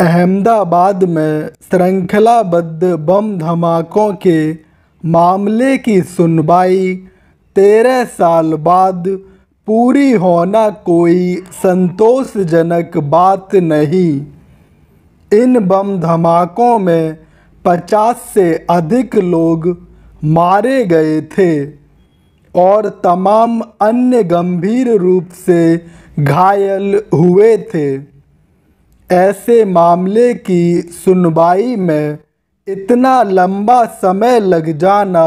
अहमदाबाद में श्रृंखलाबद्ध बम धमाकों के मामले की सुनवाई तेरह साल बाद पूरी होना कोई संतोषजनक बात नहीं इन बम धमाकों में पचास से अधिक लोग मारे गए थे और तमाम अन्य गंभीर रूप से घायल हुए थे ऐसे मामले की सुनवाई में इतना लंबा समय लग जाना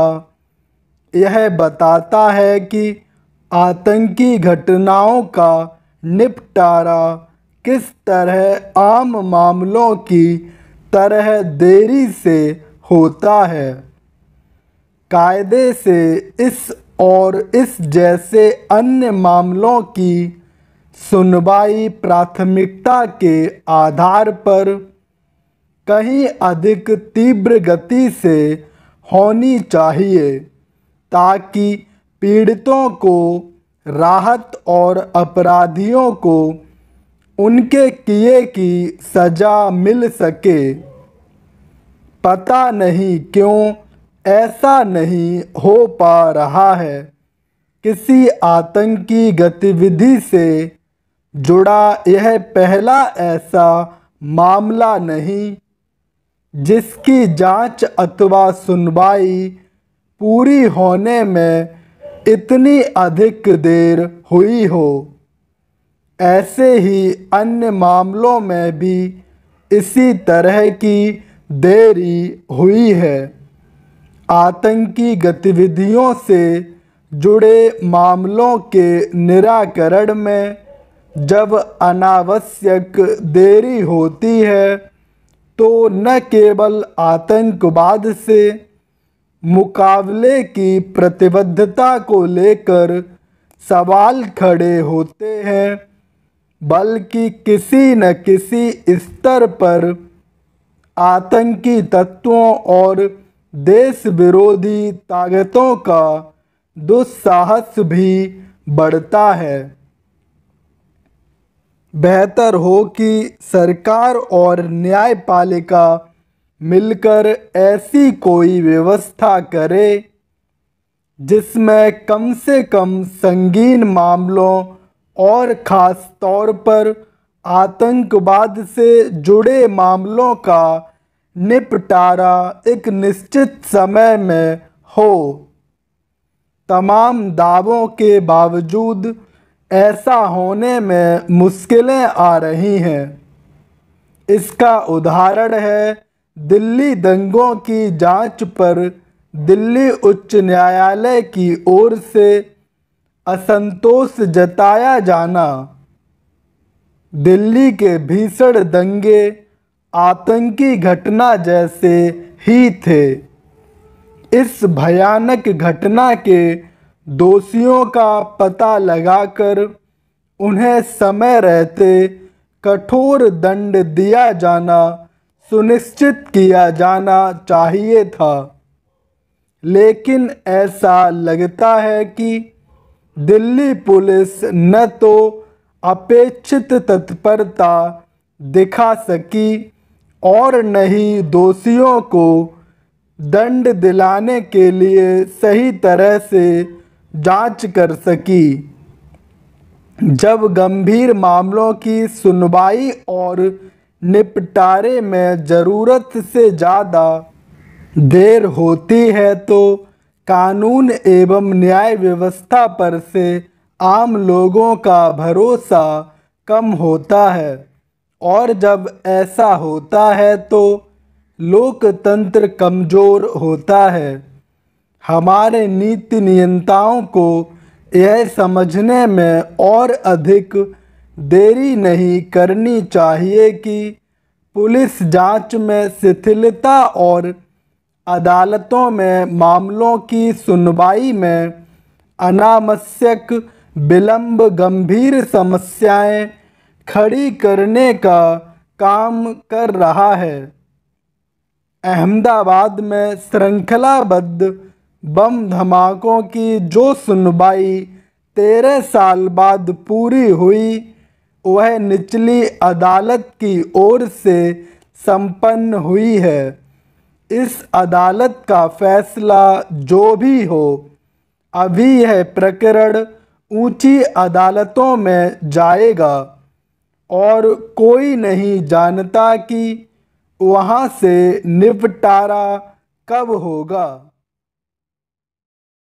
यह बताता है कि आतंकी घटनाओं का निपटारा किस तरह आम मामलों की तरह देरी से होता है कायदे से इस और इस जैसे अन्य मामलों की सुनवाई प्राथमिकता के आधार पर कहीं अधिक तीव्र गति से होनी चाहिए ताकि पीड़ितों को राहत और अपराधियों को उनके किए की सज़ा मिल सके पता नहीं क्यों ऐसा नहीं हो पा रहा है किसी आतंकी गतिविधि से जुड़ा यह पहला ऐसा मामला नहीं जिसकी जांच अथवा सुनवाई पूरी होने में इतनी अधिक देर हुई हो ऐसे ही अन्य मामलों में भी इसी तरह की देरी हुई है आतंकी गतिविधियों से जुड़े मामलों के निराकरण में जब अनावश्यक देरी होती है तो न केवल आतंकवाद से मुकाबले की प्रतिबद्धता को लेकर सवाल खड़े होते हैं बल्कि किसी न किसी स्तर पर आतंकी तत्वों और देश विरोधी ताकतों का दुस्साहस भी बढ़ता है बेहतर हो कि सरकार और न्यायपालिका मिलकर ऐसी कोई व्यवस्था करे जिसमें कम से कम संगीन मामलों और ख़ास तौर पर आतंकवाद से जुड़े मामलों का निपटारा एक निश्चित समय में हो तमाम दावों के बावजूद ऐसा होने में मुश्किलें आ रही हैं इसका उदाहरण है दिल्ली दंगों की जांच पर दिल्ली उच्च न्यायालय की ओर से असंतोष जताया जाना दिल्ली के भीषण दंगे आतंकी घटना जैसे ही थे इस भयानक घटना के दोषियों का पता लगाकर उन्हें समय रहते कठोर दंड दिया जाना सुनिश्चित किया जाना चाहिए था लेकिन ऐसा लगता है कि दिल्ली पुलिस न तो अपेक्षित तत्परता दिखा सकी और न ही दोषियों को दंड दिलाने के लिए सही तरह से जांच कर सकी जब गंभीर मामलों की सुनवाई और निपटारे में ज़रूरत से ज़्यादा देर होती है तो कानून एवं न्याय व्यवस्था पर से आम लोगों का भरोसा कम होता है और जब ऐसा होता है तो लोकतंत्र कमज़ोर होता है हमारे नीति नियंताओं को यह समझने में और अधिक देरी नहीं करनी चाहिए कि पुलिस जांच में शिथिलता और अदालतों में मामलों की सुनवाई में अनावश्यक विलंब गंभीर समस्याएं खड़ी करने का काम कर रहा है अहमदाबाद में श्रृंखलाबद्ध बम धमाकों की जो सुनवाई तेरह साल बाद पूरी हुई वह निचली अदालत की ओर से संपन्न हुई है इस अदालत का फैसला जो भी हो अभी यह प्रकरण ऊंची अदालतों में जाएगा और कोई नहीं जानता कि वहाँ से निपटारा कब होगा